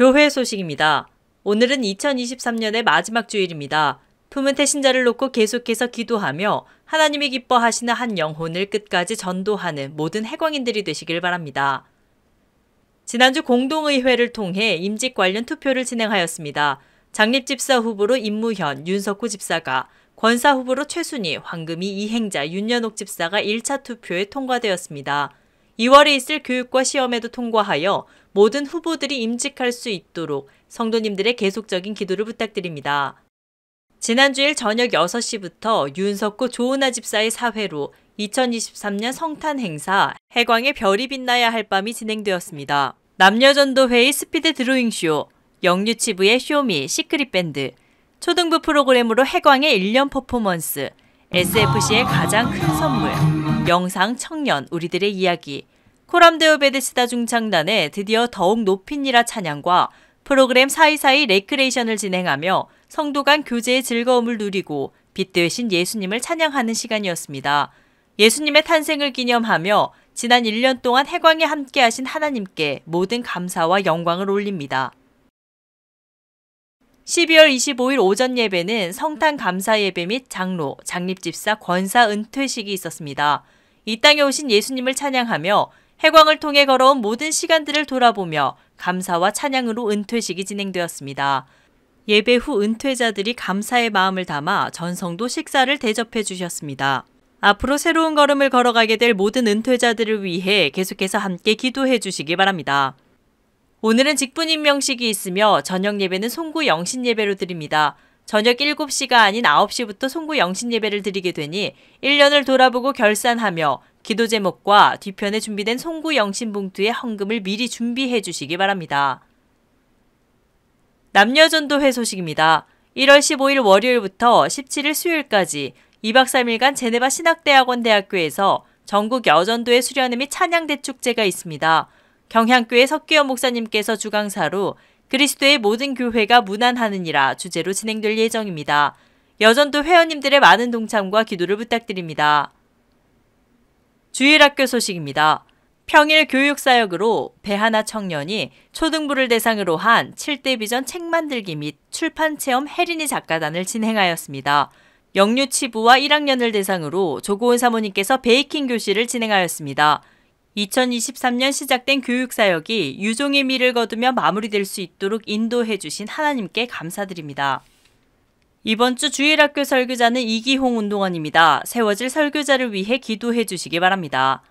교회 소식입니다. 오늘은 2023년의 마지막 주일입니다. 품은 태신자를 놓고 계속해서 기도하며 하나님이 기뻐하시는 한 영혼을 끝까지 전도하는 모든 해광인들이 되시길 바랍니다. 지난주 공동의회를 통해 임직 관련 투표를 진행하였습니다. 장립집사 후보로 임무현, 윤석호 집사가, 권사 후보로 최순희, 황금희, 이행자, 윤연옥 집사가 1차 투표에 통과되었습니다. 2월에 있을 교육과 시험에도 통과하여 모든 후보들이 임직할 수 있도록 성도님들의 계속적인 기도를 부탁드립니다. 지난주일 저녁 6시부터 윤석구 조은아 집사의 사회로 2023년 성탄 행사 해광의 별이 빛나야 할 밤이 진행되었습니다. 남녀전도회의 스피드 드로잉쇼, 영유치부의 쇼미, 시크릿밴드, 초등부 프로그램으로 해광의 1년 퍼포먼스, SFC의 가장 큰 선물, 영상 청년 우리들의 이야기, 코람데오 베데스다 중창단의 드디어 더욱 높인이라 찬양과 프로그램 사이사이 레크레이션을 진행하며 성도 간 교제의 즐거움을 누리고 빛 되신 예수님을 찬양하는 시간이었습니다. 예수님의 탄생을 기념하며 지난 1년 동안 해광에 함께하신 하나님께 모든 감사와 영광을 올립니다. 12월 25일 오전 예배는 성탄 감사 예배 및 장로, 장립집사, 권사 은퇴식이 있었습니다. 이 땅에 오신 예수님을 찬양하며 해광을 통해 걸어온 모든 시간들을 돌아보며 감사와 찬양으로 은퇴식이 진행되었습니다. 예배 후 은퇴자들이 감사의 마음을 담아 전성도 식사를 대접해 주셨습니다. 앞으로 새로운 걸음을 걸어가게 될 모든 은퇴자들을 위해 계속해서 함께 기도해 주시기 바랍니다. 오늘은 직분임명식이 있으며 저녁 예배는 송구 영신 예배로 드립니다. 저녁 7시가 아닌 9시부터 송구 영신 예배를 드리게 되니 1년을 돌아보고 결산하며 기도 제목과 뒤편에 준비된 송구 영신 봉투의 헌금을 미리 준비해 주시기 바랍니다. 남녀전도회 소식입니다. 1월 15일 월요일부터 17일 수요일까지 2박 3일간 제네바 신학대학원 대학교에서 전국 여전도의 수련회 및 찬양대축제가 있습니다. 경향교회 석기현 목사님께서 주강사로 그리스도의 모든 교회가 무난하느니라 주제로 진행될 예정입니다. 여전도 회원님들의 많은 동참과 기도를 부탁드립니다. 주일학교 소식입니다. 평일 교육사역으로 배하나 청년이 초등부를 대상으로 한 7대 비전 책 만들기 및 출판체험 혜린이 작가단을 진행하였습니다. 영유치부와 1학년을 대상으로 조고은 사모님께서 베이킹 교실을 진행하였습니다. 2023년 시작된 교육사역이 유종의 미를 거두며 마무리될 수 있도록 인도해 주신 하나님께 감사드립니다. 이번 주 주일학교 설교자는 이기홍 운동원입니다. 세워질 설교자를 위해 기도해 주시기 바랍니다.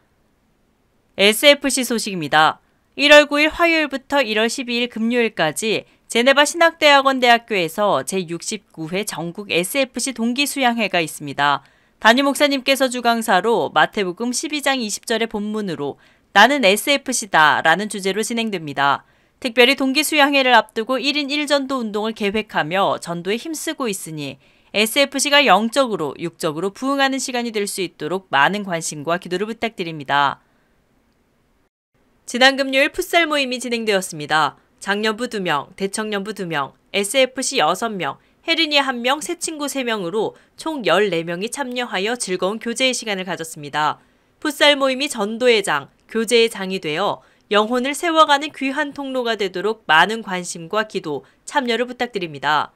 SFC 소식입니다. 1월 9일 화요일부터 1월 12일 금요일까지 제네바 신학대학원 대학교에서 제69회 전국 SFC 동기수양회가 있습니다. 담임 목사님께서 주강사로 마태복음 12장 20절의 본문으로 나는 SFC다 라는 주제로 진행됩니다. 특별히 동기 수양회를 앞두고 1인 1전도 운동을 계획하며 전도에 힘쓰고 있으니 SFC가 영적으로, 육적으로 부흥하는 시간이 될 수 있도록 많은 관심과 기도를 부탁드립니다. 지난 금요일 풋살 모임이 진행되었습니다. 작년부 2명, 대청년부 2명, SFC 6명, 혜린이 한명 새 친구 3명으로 총 14명이 참여하여 즐거운 교제의 시간을 가졌습니다. 풋살 모임이 전도의 장, 교제의 장이 되어 영혼을 세워가는 귀한 통로가 되도록 많은 관심과 기도, 참여를 부탁드립니다.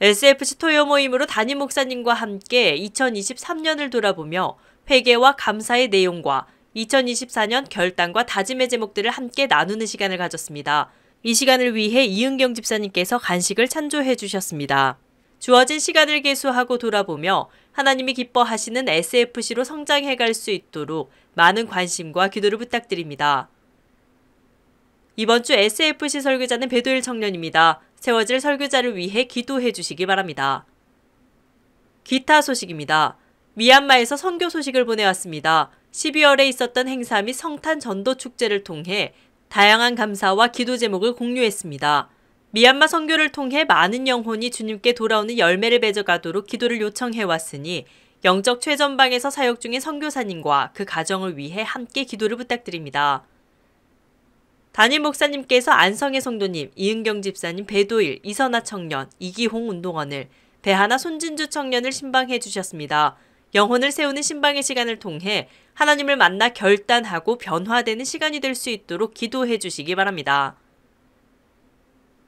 SFC 토요 모임으로 담임 목사님과 함께 2023년을 돌아보며 회개와 감사의 내용과 2024년 결단과 다짐의 제목들을 함께 나누는 시간을 가졌습니다. 이 시간을 위해 이은경 집사님께서 간식을 찬조해 주셨습니다. 주어진 시간을 개수하고 돌아보며 하나님이 기뻐하시는 SFC로 성장해 갈 수 있도록 많은 관심과 기도를 부탁드립니다. 이번 주 SFC 설교자는 배도일 청년입니다. 세워질 설교자를 위해 기도해 주시기 바랍니다. 기타 소식입니다. 미얀마에서 선교 소식을 보내왔습니다. 12월에 있었던 행사 및 성탄 전도 축제를 통해 다양한 감사와 기도 제목을 공유했습니다. 미얀마 선교를 통해 많은 영혼이 주님께 돌아오는 열매를 맺어가도록 기도를 요청해 왔으니 영적 최전방에서 사역 중인 선교사님과 그 가정을 위해 함께 기도를 부탁드립니다. 담임 목사님께서 안성의 성도님, 이은경 집사님, 배도일, 이선아 청년, 이기홍 운동원을, 배하나 손진주 청년을 신방해 주셨습니다. 영혼을 세우는 신방의 시간을 통해 하나님을 만나 결단하고 변화되는 시간이 될 수 있도록 기도해 주시기 바랍니다.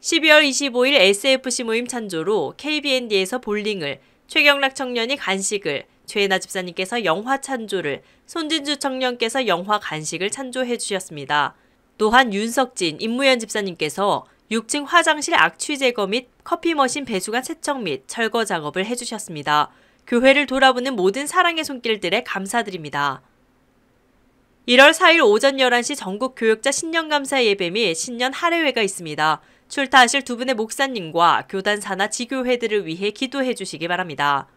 12월 25일 SFC 모임 찬조로 KBND에서 볼링을, 최경락 청년이 간식을, 최혜나 집사님께서 영화 찬조를, 손진주 청년께서 영화 간식을 찬조해 주셨습니다. 또한 윤석진, 임무현 집사님께서 6층 화장실 악취 제거 및 커피 머신 배수관 세척 및 철거 작업을 해주셨습니다. 교회를 돌아보는 모든 사랑의 손길들에 감사드립니다. 1월 4일 오전 11시 전국 교역자 신년감사 예배 및 신년 할례회가 있습니다. 출타하실 두 분의 목사님과 교단사나 지교회들을 위해 기도해 주시기 바랍니다.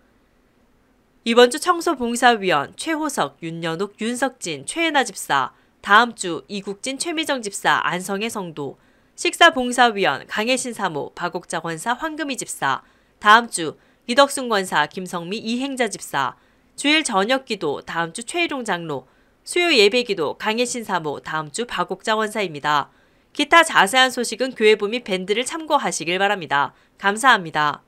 이번 주 청소봉사위원 최호석, 윤연옥, 윤석진, 최애나 집사, 다음 주 이국진, 최미정 집사, 안성의 성도, 식사봉사위원 강혜신 사모, 박옥자 권사, 황금희 집사, 다음 주 이덕순 권사, 김성미 이행자 집사, 주일 저녁 기도 다음 주 최일용 장로, 수요 예배 기도 강혜신 사모 다음 주 박옥자 원사입니다. 기타 자세한 소식은 교회부 및 밴드를 참고하시길 바랍니다. 감사합니다.